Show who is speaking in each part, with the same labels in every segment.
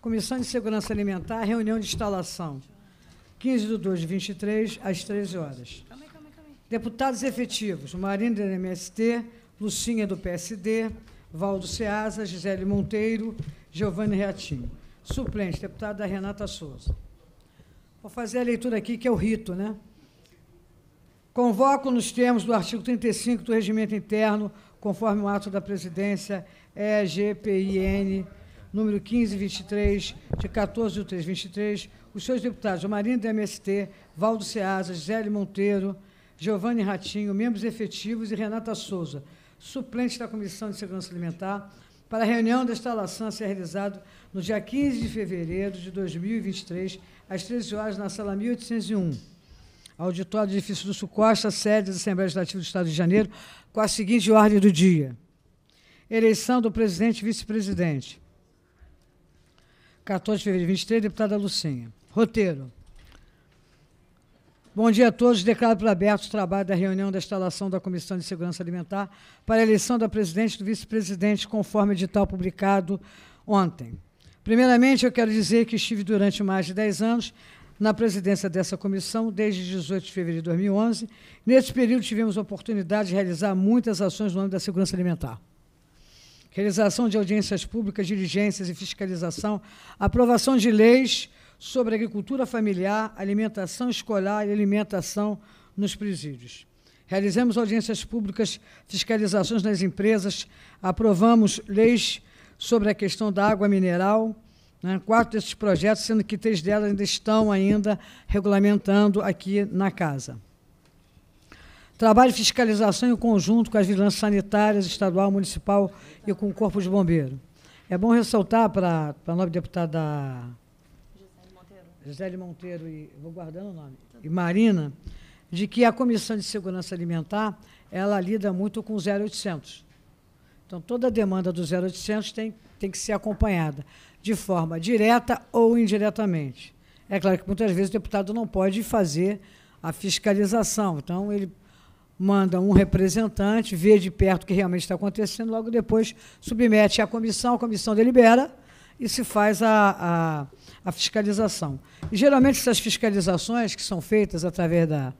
Speaker 1: Comissão de Segurança Alimentar, reunião de instalação. 15 de 2 de 23, às 13 horas. Deputados efetivos, Marina do MST, Lucinha do PSD, Valdo Ceasa, Gisele Monteiro, Giovanni Reatinho. Suplente, deputada Renata Souza. Vou fazer a leitura aqui, que é o rito, né? Convoco nos termos do artigo 35 do Regimento Interno, conforme o ato da presidência EGPIN número 1523, de 14 de 3, 23, os seus deputados Marina do MST, Valdo Ceasa, Gisele Monteiro, Giovanni Ratinho, membros efetivos e Renata Souza, suplente da Comissão de Segurança Alimentar, para a reunião da instalação a ser realizada no dia 15 de fevereiro de 2023, às 13 horas, na sala 1801, auditório do edifício do Sucosta, sede da Assembleia Legislativa do Estado de Janeiro, com a seguinte ordem do dia. Eleição do presidente e vice-presidente. 14 de fevereiro de 23, deputada Lucinha. Roteiro. Bom dia a todos. Declaro por aberto o trabalho da reunião da instalação da Comissão de Segurança Alimentar para a eleição da presidente e do vice-presidente, conforme edital publicado ontem. Primeiramente, eu quero dizer que estive durante mais de 10 anos na presidência dessa comissão, desde 18 de fevereiro de 2011. Nesse período, tivemos a oportunidade de realizar muitas ações no âmbito da segurança alimentar realização de audiências públicas, diligências e fiscalização, aprovação de leis sobre agricultura familiar, alimentação escolar e alimentação nos presídios. Realizamos audiências públicas, fiscalizações nas empresas, aprovamos leis sobre a questão da água mineral, né? quatro desses projetos, sendo que três delas ainda estão ainda regulamentando aqui na casa. Trabalho de fiscalização em conjunto com as vigilâncias sanitárias, estadual, municipal e com o Corpo de Bombeiro. É bom ressaltar para a nobre deputada Gisele Monteiro, Gisele Monteiro e, vou guardando o nome, e Marina, de que a Comissão de Segurança Alimentar, ela lida muito com 0800. Então, toda a demanda do 0800 tem, tem que ser acompanhada, de forma direta ou indiretamente. É claro que muitas vezes o deputado não pode fazer a fiscalização, então ele manda um representante, ver de perto o que realmente está acontecendo, logo depois submete à comissão, a comissão delibera e se faz a, a, a fiscalização. E, geralmente, essas fiscalizações que são feitas através da,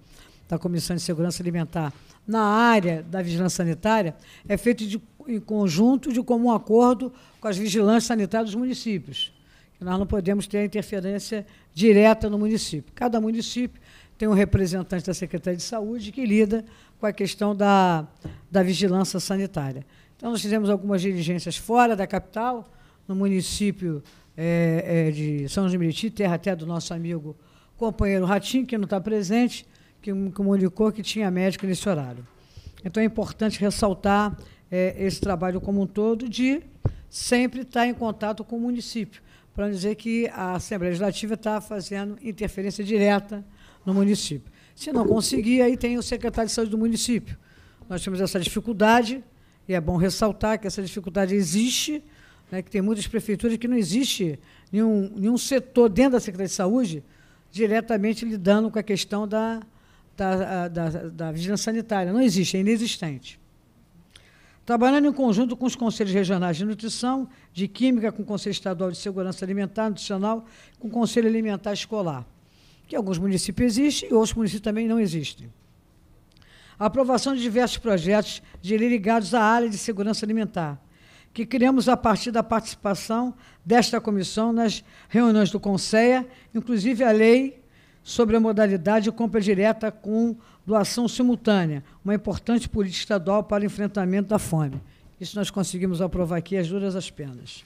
Speaker 1: da Comissão de Segurança Alimentar na área da vigilância sanitária é feito de, em conjunto, de comum acordo com as vigilâncias sanitárias dos municípios. Nós não podemos ter interferência direta no município. Cada município tem um representante da Secretaria de Saúde que lida com a questão da, da vigilância sanitária. Então, nós fizemos algumas diligências fora da capital, no município é, é, de São Jimiti, terra até do nosso amigo companheiro Ratinho, que não está presente, que comunicou que tinha médico nesse horário. Então, é importante ressaltar é, esse trabalho como um todo de sempre estar em contato com o município, para dizer que a Assembleia Legislativa está fazendo interferência direta no município. Se não conseguir, aí tem o secretário de saúde do município. Nós temos essa dificuldade, e é bom ressaltar que essa dificuldade existe, né, que tem muitas prefeituras que não existe nenhum, nenhum setor dentro da Secretaria de Saúde diretamente lidando com a questão da, da, da, da vigilância sanitária. Não existe, é inexistente. Trabalhando em conjunto com os conselhos regionais de nutrição, de química, com o Conselho Estadual de Segurança Alimentar, Nutricional, com o Conselho Alimentar Escolar que alguns municípios existem e outros municípios também não existem. A aprovação de diversos projetos de lei ligados à área de segurança alimentar, que criamos a partir da participação desta comissão nas reuniões do Conselho, inclusive a lei sobre a modalidade de compra direta com doação simultânea, uma importante política estadual para o enfrentamento da fome. Isso nós conseguimos aprovar aqui as duras as penas.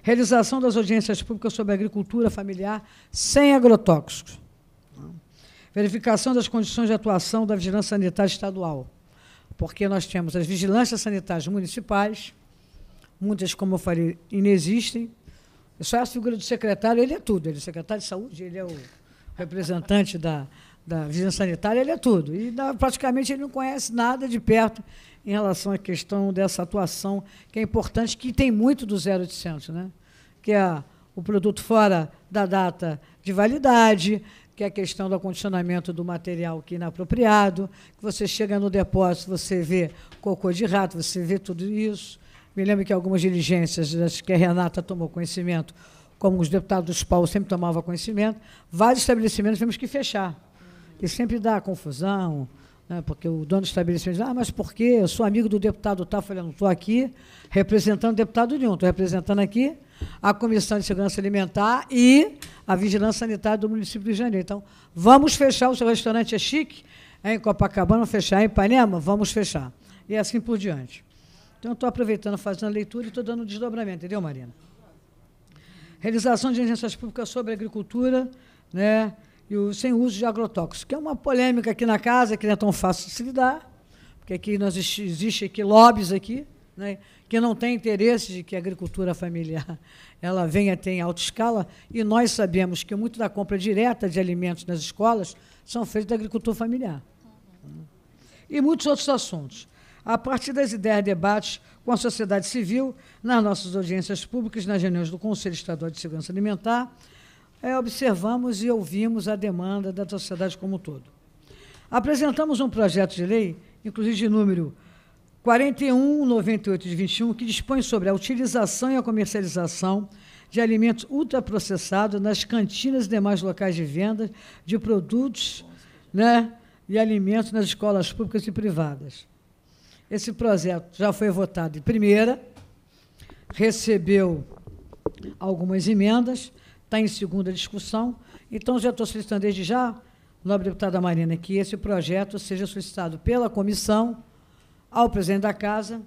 Speaker 1: Realização das audiências públicas sobre agricultura familiar sem agrotóxicos verificação das condições de atuação da vigilância sanitária estadual, porque nós temos as vigilâncias sanitárias municipais, muitas, como eu falei, inexistem. É só a figura do secretário, ele é tudo. Ele é secretário de saúde, ele é o representante da, da vigilância sanitária, ele é tudo. E praticamente ele não conhece nada de perto em relação à questão dessa atuação, que é importante, que tem muito do 0800, né? que é o produto fora da data de validade, que é a questão do acondicionamento do material que inapropriado, que você chega no depósito, você vê cocô de rato, você vê tudo isso. Me lembro que algumas diligências, acho que a Renata tomou conhecimento, como os deputados Paulo sempre tomavam conhecimento, vários estabelecimentos tivemos que fechar. E sempre dá confusão, né, porque o dono do estabelecimento diz, ah, mas por quê? Eu sou amigo do deputado tal. Tá? Eu falei, não estou aqui representando deputado nenhum, estou representando aqui a Comissão de Segurança Alimentar e a Vigilância Sanitária do município de Janeiro. Então, vamos fechar, o seu restaurante é chique, é em Copacabana, fechar em Ipanema, vamos fechar. E assim por diante. Então, estou aproveitando, fazendo a leitura e estou dando um desdobramento, entendeu, Marina? Realização de agências públicas sobre agricultura, né? E o sem uso de agrotóxicos, que é uma polêmica aqui na casa, que não é tão fácil de se lidar, porque aqui nós existe, existe aqui lobbies aqui, né? que não tem interesse de que a agricultura familiar ela venha ter em alta escala, e nós sabemos que muito da compra direta de alimentos nas escolas são feitos da agricultura familiar. E muitos outros assuntos. A partir das ideias e debates com a sociedade civil, nas nossas audiências públicas, nas reuniões do Conselho Estadual de Segurança Alimentar, é, observamos e ouvimos a demanda da sociedade como um todo. Apresentamos um projeto de lei, inclusive de número 4198 de 21, que dispõe sobre a utilização e a comercialização de alimentos ultraprocessados nas cantinas e demais locais de venda de produtos né, e alimentos nas escolas públicas e privadas. Esse projeto já foi votado em primeira, recebeu algumas emendas, está em segunda discussão, então já estou solicitando desde já, nobre deputada Marina, que esse projeto seja solicitado pela comissão ao presidente da Casa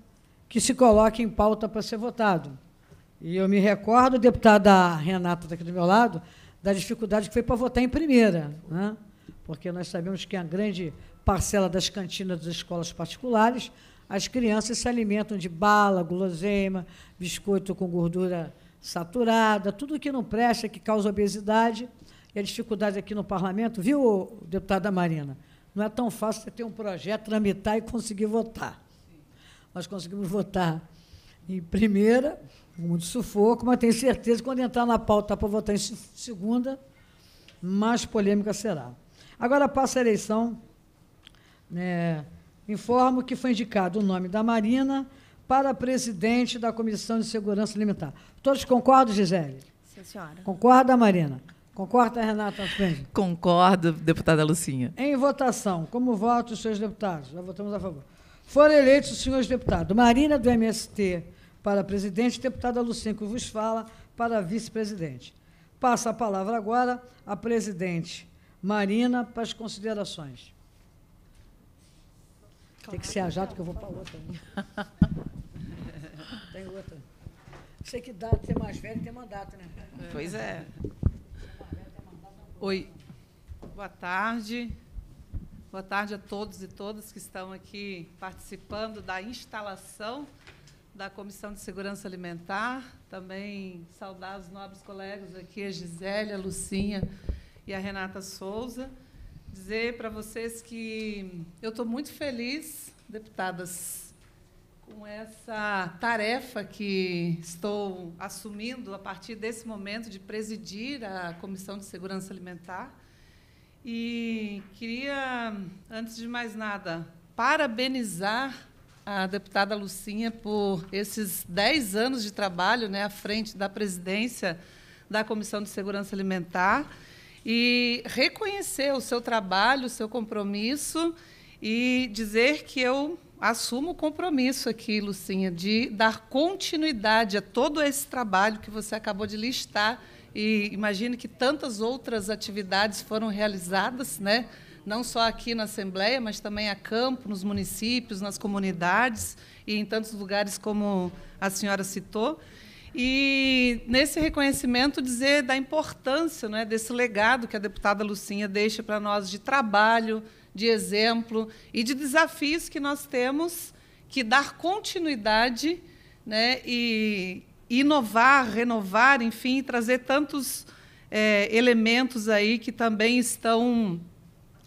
Speaker 1: que se coloque em pauta para ser votado. E eu me recordo, deputada Renata, daqui do meu lado, da dificuldade que foi para votar em primeira, né? porque nós sabemos que a grande parcela das cantinas das escolas particulares, as crianças se alimentam de bala, guloseima, biscoito com gordura saturada, tudo que não presta, que causa obesidade. E a dificuldade aqui no parlamento, viu, deputada Marina? Não é tão fácil você ter um projeto, tramitar e conseguir votar. Nós conseguimos votar em primeira, com muito sufoco, mas tenho certeza que quando entrar na pauta para votar em segunda, mais polêmica será. Agora passa a eleição. Né? Informo que foi indicado o nome da Marina para presidente da Comissão de Segurança Alimentar. Todos concordam, Gisele? Sim, senhora. Concorda, Marina? Concorda, Renata
Speaker 2: Concordo, deputada Lucinha.
Speaker 1: Em votação, como votam os senhores deputados? Já votamos a favor. Foram eleitos os senhores deputados Marina do MST para presidente, deputada Lucinha, que vos fala, para vice-presidente. Passa a palavra agora à presidente Marina para as considerações. Claro. Tem que ser a jato que eu vou para outra. Né? Tem outra. Você que dá, ser mais velho tem mandato, né? Pois
Speaker 3: é. Oi, boa tarde. Boa tarde a todos e todas que estão aqui participando da instalação da Comissão de Segurança Alimentar. Também saudar os nobres colegas aqui, a Gisélia, a Lucinha e a Renata Souza. Dizer para vocês que eu estou muito feliz, deputadas com essa tarefa que estou assumindo a partir desse momento de presidir a Comissão de Segurança Alimentar. E queria, antes de mais nada, parabenizar a deputada Lucinha por esses dez anos de trabalho né, à frente da presidência da Comissão de Segurança Alimentar e reconhecer o seu trabalho, o seu compromisso e dizer que eu assumo o compromisso aqui, Lucinha, de dar continuidade a todo esse trabalho que você acabou de listar. E imagine que tantas outras atividades foram realizadas, né? não só aqui na Assembleia, mas também a campo, nos municípios, nas comunidades e em tantos lugares como a senhora citou. E nesse reconhecimento dizer da importância né, desse legado que a deputada Lucinha deixa para nós de trabalho, de exemplo e de desafios que nós temos que dar continuidade né, e inovar, renovar, enfim, trazer tantos é, elementos aí que também estão,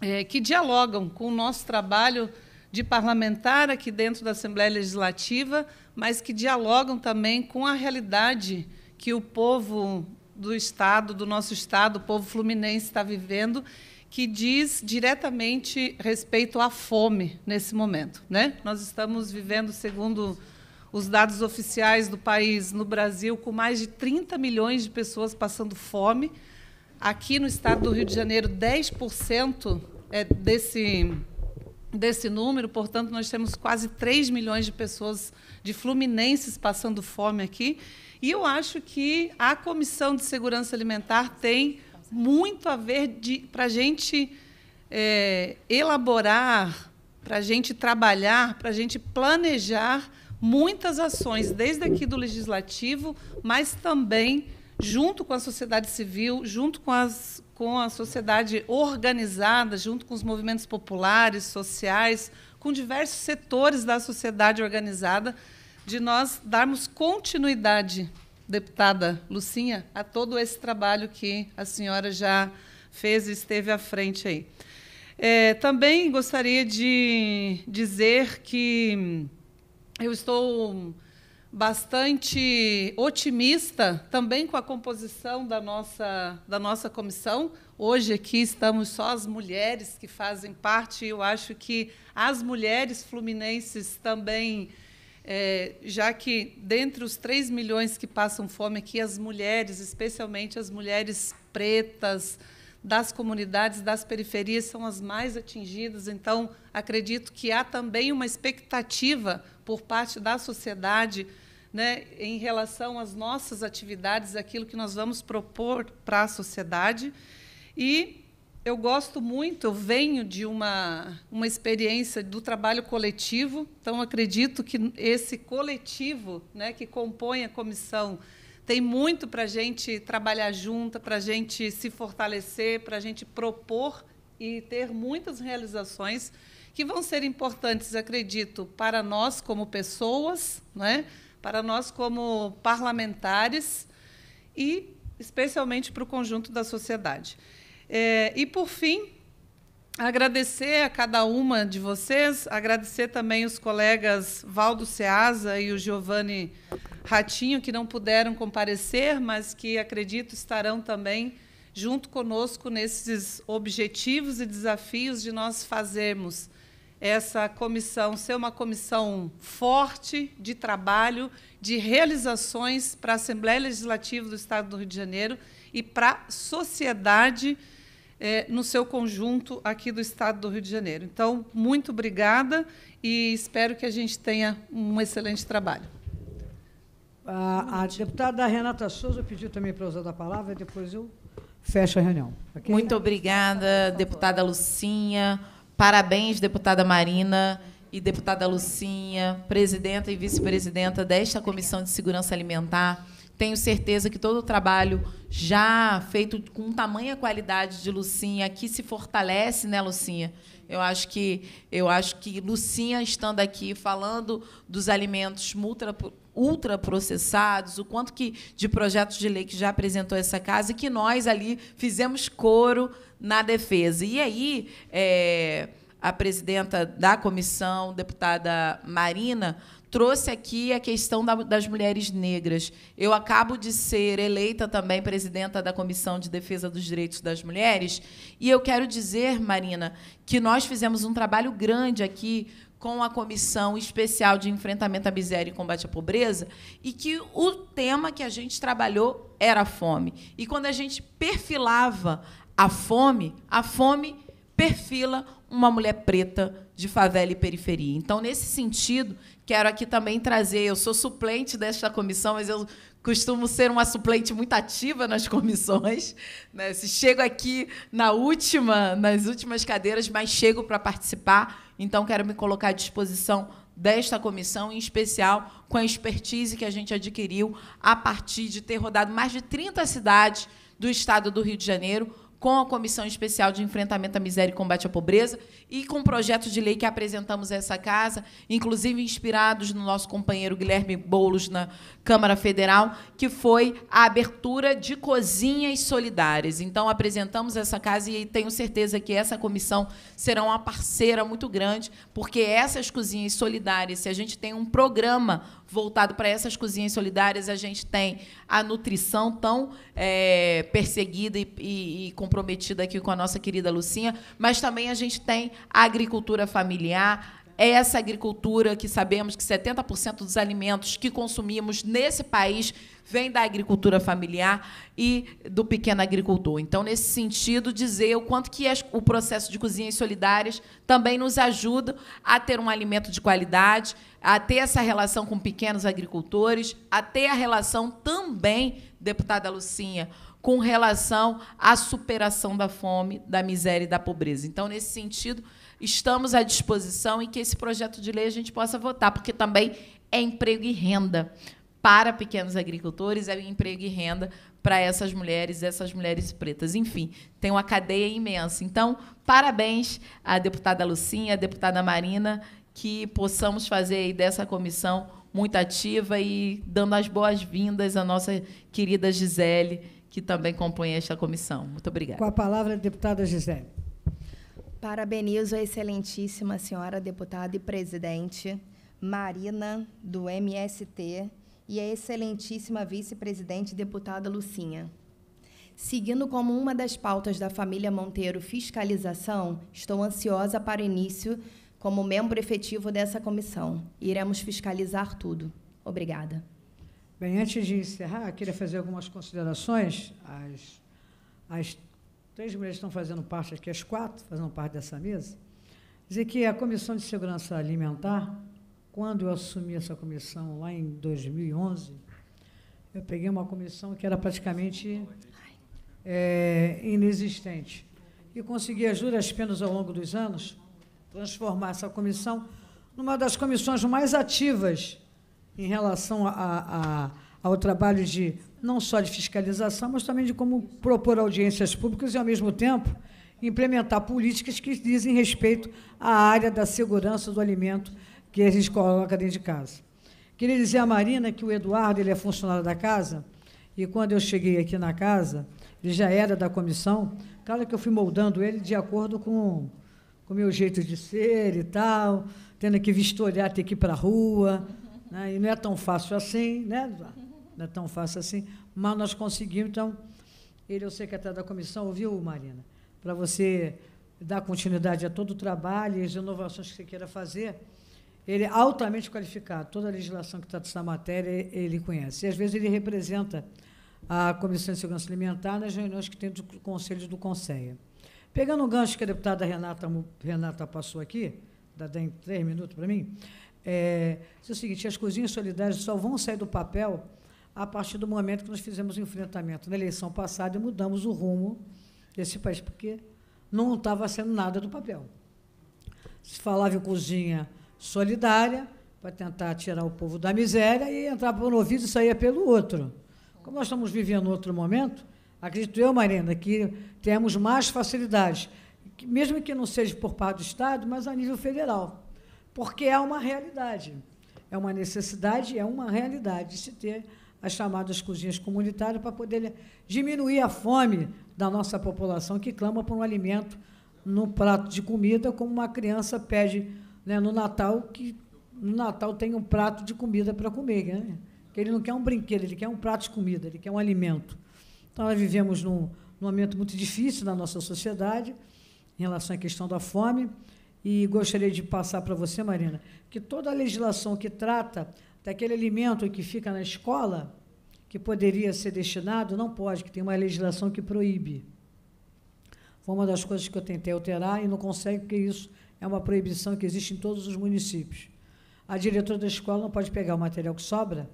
Speaker 3: é, que dialogam com o nosso trabalho de parlamentar aqui dentro da Assembleia Legislativa, mas que dialogam também com a realidade que o povo do Estado, do nosso Estado, o povo fluminense está vivendo que diz diretamente respeito à fome nesse momento. Né? Nós estamos vivendo, segundo os dados oficiais do país, no Brasil, com mais de 30 milhões de pessoas passando fome. Aqui no estado do Rio de Janeiro, 10% é desse, desse número, portanto, nós temos quase 3 milhões de pessoas, de fluminenses, passando fome aqui. E eu acho que a Comissão de Segurança Alimentar tem muito a ver para a gente é, elaborar, para a gente trabalhar, para a gente planejar muitas ações, desde aqui do legislativo, mas também junto com a sociedade civil, junto com, as, com a sociedade organizada, junto com os movimentos populares, sociais, com diversos setores da sociedade organizada, de nós darmos continuidade deputada Lucinha, a todo esse trabalho que a senhora já fez e esteve à frente aí. É, também gostaria de dizer que eu estou bastante otimista também com a composição da nossa, da nossa comissão. Hoje aqui estamos só as mulheres que fazem parte, e eu acho que as mulheres fluminenses também é, já que dentre os 3 milhões que passam fome aqui, as mulheres, especialmente as mulheres pretas, das comunidades, das periferias, são as mais atingidas. Então, acredito que há também uma expectativa por parte da sociedade né, em relação às nossas atividades, aquilo que nós vamos propor para a sociedade. E eu gosto muito, eu venho de uma, uma experiência do trabalho coletivo, então acredito que esse coletivo né, que compõe a comissão tem muito para a gente trabalhar junto, para a gente se fortalecer, para a gente propor e ter muitas realizações que vão ser importantes, acredito, para nós como pessoas, né, para nós como parlamentares e especialmente para o conjunto da sociedade. É, e, por fim, agradecer a cada uma de vocês, agradecer também os colegas Valdo Ceasa e o Giovanni Ratinho, que não puderam comparecer, mas que acredito estarão também junto conosco nesses objetivos e desafios de nós fazermos essa comissão ser uma comissão forte de trabalho, de realizações para a Assembleia Legislativa do Estado do Rio de Janeiro e para a sociedade brasileira é, no seu conjunto aqui do Estado do Rio de Janeiro. Então, muito obrigada e espero que a gente tenha um excelente trabalho.
Speaker 1: A, a deputada Renata Souza pediu também para usar a palavra, depois eu fecho a reunião. Okay? Muito obrigada, deputada Lucinha.
Speaker 2: Parabéns, deputada Marina e deputada Lucinha, presidenta e vice-presidenta desta Comissão de Segurança Alimentar. Tenho certeza que todo o trabalho já feito com tamanha qualidade de Lucinha aqui se fortalece, né, Lucinha? Eu acho que eu acho que Lucinha estando aqui falando dos alimentos ultra, ultra processados, o quanto que de projetos de lei que já apresentou essa casa e que nós ali fizemos coro na defesa. E aí é, a presidenta da comissão, deputada Marina, trouxe aqui a questão da, das mulheres negras. Eu acabo de ser eleita também presidenta da Comissão de Defesa dos Direitos das Mulheres, e eu quero dizer, Marina, que nós fizemos um trabalho grande aqui com a Comissão Especial de Enfrentamento à Miséria e Combate à Pobreza, e que o tema que a gente trabalhou era a fome. E quando a gente perfilava a fome, a fome perfila uma mulher preta de favela e periferia. Então, nesse sentido, Quero aqui também trazer, eu sou suplente desta comissão, mas eu costumo ser uma suplente muito ativa nas comissões. Né? Se chego aqui na última, nas últimas cadeiras, mas chego para participar, então quero me colocar à disposição desta comissão, em especial com a expertise que a gente adquiriu a partir de ter rodado mais de 30 cidades do estado do Rio de Janeiro com a Comissão Especial de Enfrentamento à Miséria e Combate à Pobreza e com o projeto de lei que apresentamos a essa casa, inclusive inspirados no nosso companheiro Guilherme Boulos na Câmara Federal, que foi a abertura de cozinhas solidárias. Então apresentamos essa casa e tenho certeza que essa comissão será uma parceira muito grande, porque essas cozinhas solidárias, se a gente tem um programa voltado para essas cozinhas solidárias, a gente tem a nutrição tão é, perseguida e, e, e, comprometida aqui com a nossa querida Lucinha, mas também a gente tem a agricultura familiar, é essa agricultura que sabemos que 70% dos alimentos que consumimos nesse país vem da agricultura familiar e do pequeno agricultor. Então, nesse sentido, dizer o quanto que o processo de cozinhas solidárias também nos ajuda a ter um alimento de qualidade, a ter essa relação com pequenos agricultores, a ter a relação também, deputada Lucinha, com relação à superação da fome, da miséria e da pobreza. Então, nesse sentido, estamos à disposição e que esse projeto de lei a gente possa votar, porque também é emprego e renda para pequenos agricultores, é emprego e renda para essas mulheres, essas mulheres pretas. Enfim, tem uma cadeia imensa. Então, parabéns à deputada Lucinha, à deputada Marina, que possamos fazer aí dessa comissão muito ativa e dando as boas-vindas à nossa querida Gisele, que também compõe esta comissão. Muito obrigada. Com a
Speaker 1: palavra, a deputada Gisele.
Speaker 2: Parabenizo a excelentíssima senhora deputada e presidente Marina, do MST, e a excelentíssima vice-presidente deputada Lucinha. Seguindo como uma das pautas da família Monteiro fiscalização, estou ansiosa para o início como membro efetivo dessa comissão. Iremos fiscalizar tudo.
Speaker 1: Obrigada. Bem, antes de encerrar, queria fazer algumas considerações às, às três mulheres estão fazendo parte aqui, as quatro fazendo parte dessa mesa, dizer que a Comissão de Segurança Alimentar, quando eu assumi essa comissão lá em 2011, eu peguei uma comissão que era praticamente é, inexistente e consegui ajuda às penas ao longo dos anos transformar essa comissão numa das comissões mais ativas em relação a, a, ao trabalho de não só de fiscalização, mas também de como propor audiências públicas e, ao mesmo tempo, implementar políticas que dizem respeito à área da segurança do alimento que a gente coloca dentro de casa. Queria dizer à Marina que o Eduardo ele é funcionário da casa, e quando eu cheguei aqui na casa, ele já era da comissão, claro que eu fui moldando ele de acordo com o meu jeito de ser e tal, tendo que vistoriar, ter que ir para a rua, né? e não é tão fácil assim, né, Eduardo? não é tão fácil assim, mas nós conseguimos. Então, ele é o secretário da comissão, ouviu, Marina? Para você dar continuidade a todo o trabalho e as inovações que você queira fazer, ele é altamente qualificado. Toda a legislação que trata essa matéria, ele conhece. E, às vezes, ele representa a Comissão de Segurança Alimentar nas reuniões que tem do Conselho do Conselho. Pegando um gancho que a deputada Renata, Renata passou aqui, dá três minutos para mim, é, é o seguinte, as cozinhas solidárias só vão sair do papel a partir do momento que nós fizemos o enfrentamento na eleição passada e mudamos o rumo desse país, porque não estava sendo nada do papel. Se falava em cozinha solidária, para tentar tirar o povo da miséria, e entrava por um ouvido e saía pelo outro. Como nós estamos vivendo outro momento, acredito eu, Marina, que temos mais facilidades, mesmo que não seja por parte do Estado, mas a nível federal, porque é uma realidade. É uma necessidade, é uma realidade de se ter as chamadas cozinhas comunitárias para poder diminuir a fome da nossa população que clama por um alimento no prato de comida, como uma criança pede né, no Natal que no Natal tem um prato de comida para comer. Né? Que ele não quer um brinquedo, ele quer um prato de comida, ele quer um alimento. Então, nós vivemos num, num momento muito difícil na nossa sociedade em relação à questão da fome. E gostaria de passar para você, Marina, que toda a legislação que trata daquele alimento que fica na escola, que poderia ser destinado, não pode, que tem uma legislação que proíbe. Foi uma das coisas que eu tentei alterar e não consegue, porque isso é uma proibição que existe em todos os municípios. A diretora da escola não pode pegar o material que sobra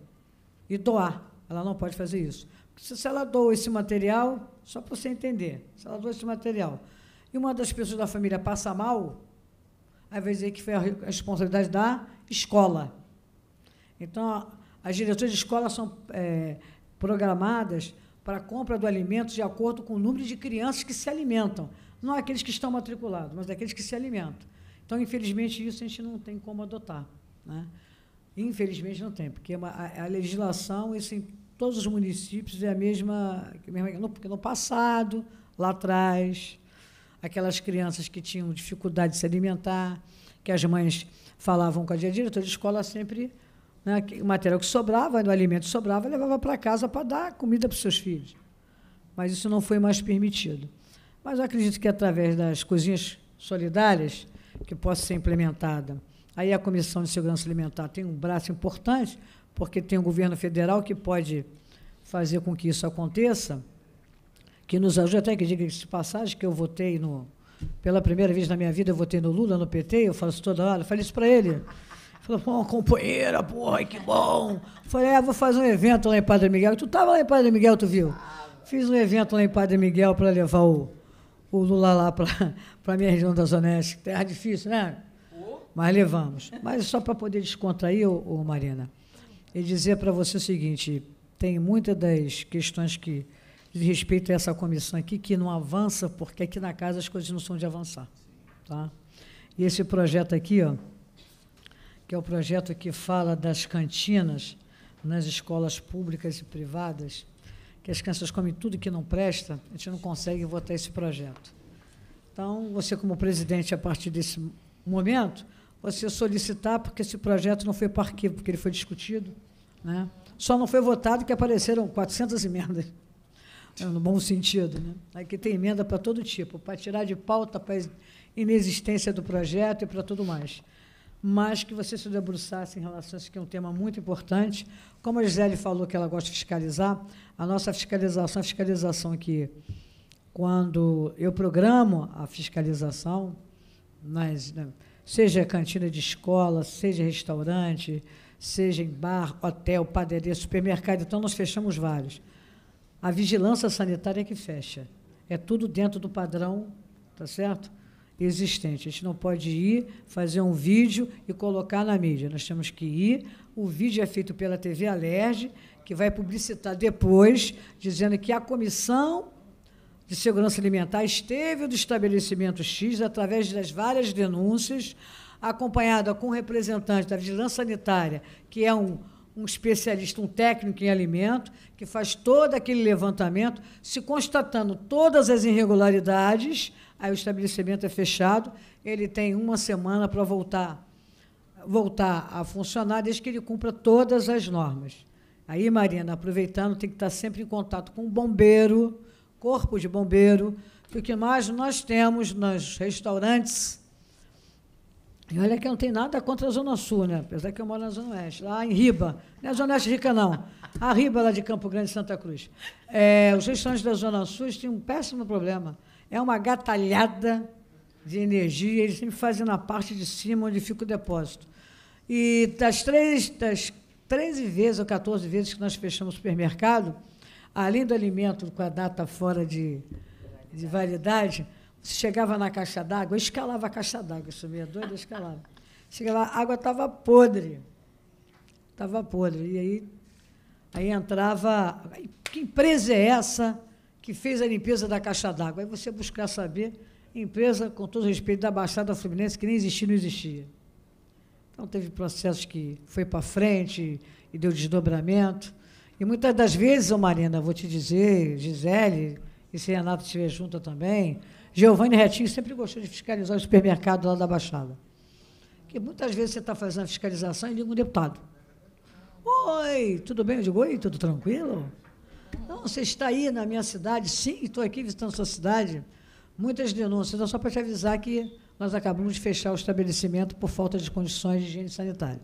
Speaker 1: e doar. Ela não pode fazer isso. Porque se ela doa esse material, só para você entender, se ela doa esse material e uma das pessoas da família passa mal, aí vai dizer que foi a responsabilidade da escola. Então, as diretoras de escola são é, programadas para a compra do alimento de acordo com o número de crianças que se alimentam. Não aqueles que estão matriculados, mas aqueles que se alimentam. Então, infelizmente, isso a gente não tem como adotar. Né? Infelizmente, não tem, porque é a, a legislação, isso em todos os municípios, é a mesma. No, no passado, lá atrás, aquelas crianças que tinham dificuldade de se alimentar, que as mães falavam com a diretora de escola sempre né? O material que sobrava, o alimento sobrava, levava para casa para dar comida para os seus filhos. Mas isso não foi mais permitido. Mas eu acredito que através das cozinhas solidárias que possa ser implementada. Aí a Comissão de Segurança Alimentar tem um braço importante, porque tem o um governo federal que pode fazer com que isso aconteça, que nos ajude até que diga de passagem que eu votei no pela primeira vez na minha vida eu votei no Lula, no PT, eu falo isso toda hora, falei isso para ele. Falou, pô, uma companheira, porra, que bom. Falei, é, vou fazer um evento lá em Padre Miguel. Tu tava lá em Padre Miguel, tu viu? Fiz um evento lá em Padre Miguel para levar o, o Lula lá para a minha região da Zona Oeste. Terra difícil, né? Mas levamos. Mas só para poder descontrair, ô, ô Marina, e dizer para você o seguinte: tem muitas das questões que de respeito a essa comissão aqui que não avança, porque aqui na casa as coisas não são de avançar. Tá? E esse projeto aqui, ó que é o projeto que fala das cantinas nas escolas públicas e privadas, que as crianças comem tudo que não presta, a gente não consegue votar esse projeto. Então, você, como presidente, a partir desse momento, você solicitar, porque esse projeto não foi para arquivo, porque ele foi discutido. Né? Só não foi votado que apareceram 400 emendas, né, no bom sentido. Né? Aqui tem emenda para todo tipo, para tirar de pauta, para a inexistência do projeto e para tudo mais mas que você se debruçasse em relação a isso, que é um tema muito importante. Como a Gisele falou que ela gosta de fiscalizar, a nossa fiscalização, a fiscalização que quando eu programo a fiscalização, nas, né, seja cantina de escola, seja restaurante, seja em bar, hotel, padaria, supermercado, então nós fechamos vários. A vigilância sanitária é que fecha. É tudo dentro do padrão, tá certo? existente. A gente não pode ir fazer um vídeo e colocar na mídia. Nós temos que ir. O vídeo é feito pela TV Alerj, que vai publicitar depois, dizendo que a comissão de segurança alimentar esteve do estabelecimento X através das várias denúncias, acompanhada com um representante da vigilância sanitária, que é um um especialista, um técnico em alimento, que faz todo aquele levantamento, se constatando todas as irregularidades, aí o estabelecimento é fechado, ele tem uma semana para voltar voltar a funcionar desde que ele cumpra todas as normas. Aí, Marina, aproveitando, tem que estar sempre em contato com o bombeiro, corpo de bombeiro, porque mais nós temos nos restaurantes e olha que não tem nada contra a Zona Sul, né? Apesar que eu moro na Zona Oeste, lá em Riba. Não é Zona Oeste rica, não. A Riba, lá de Campo Grande, Santa Cruz. É, os restaurantes da Zona Sul têm um péssimo problema. É uma gatalhada de energia, eles sempre fazem na parte de cima onde fica o depósito. E das, três, das 13 vezes ou 14 vezes que nós fechamos o supermercado, além do alimento com a data fora de, de validade Chegava na caixa d'água, escalava a caixa d'água, subia doida, escalava. Chegava a água estava podre. Estava podre. E aí, aí entrava. Que empresa é essa que fez a limpeza da caixa d'água? Aí você buscar saber, empresa, com todo respeito, da Baixada Fluminense, que nem existia, não existia. Então, teve processos que foi para frente e deu desdobramento. E muitas das vezes, ô Marina, vou te dizer, Gisele, e se Renato estiver junto também, Giovanni Retinho sempre gostou de fiscalizar o supermercado lá da Baixada. Porque muitas vezes você está fazendo a fiscalização e liga um deputado. Oi, tudo bem? Eu digo, oi, tudo tranquilo? Não, você está aí na minha cidade? Sim, estou aqui visitando sua cidade. Muitas denúncias, então só para te avisar que nós acabamos de fechar o estabelecimento por falta de condições de higiene sanitária.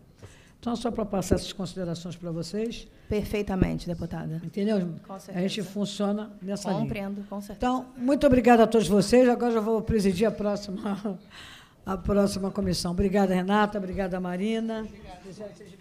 Speaker 1: Então, só para passar essas considerações para vocês. Perfeitamente, deputada. Entendeu? Com certeza. A gente funciona nessa Compreendo, linha. Compreendo, com certeza. Então, muito obrigada a todos vocês. Agora eu vou presidir a próxima, a próxima comissão. Obrigada, Renata. Obrigada, Marina. Obrigada.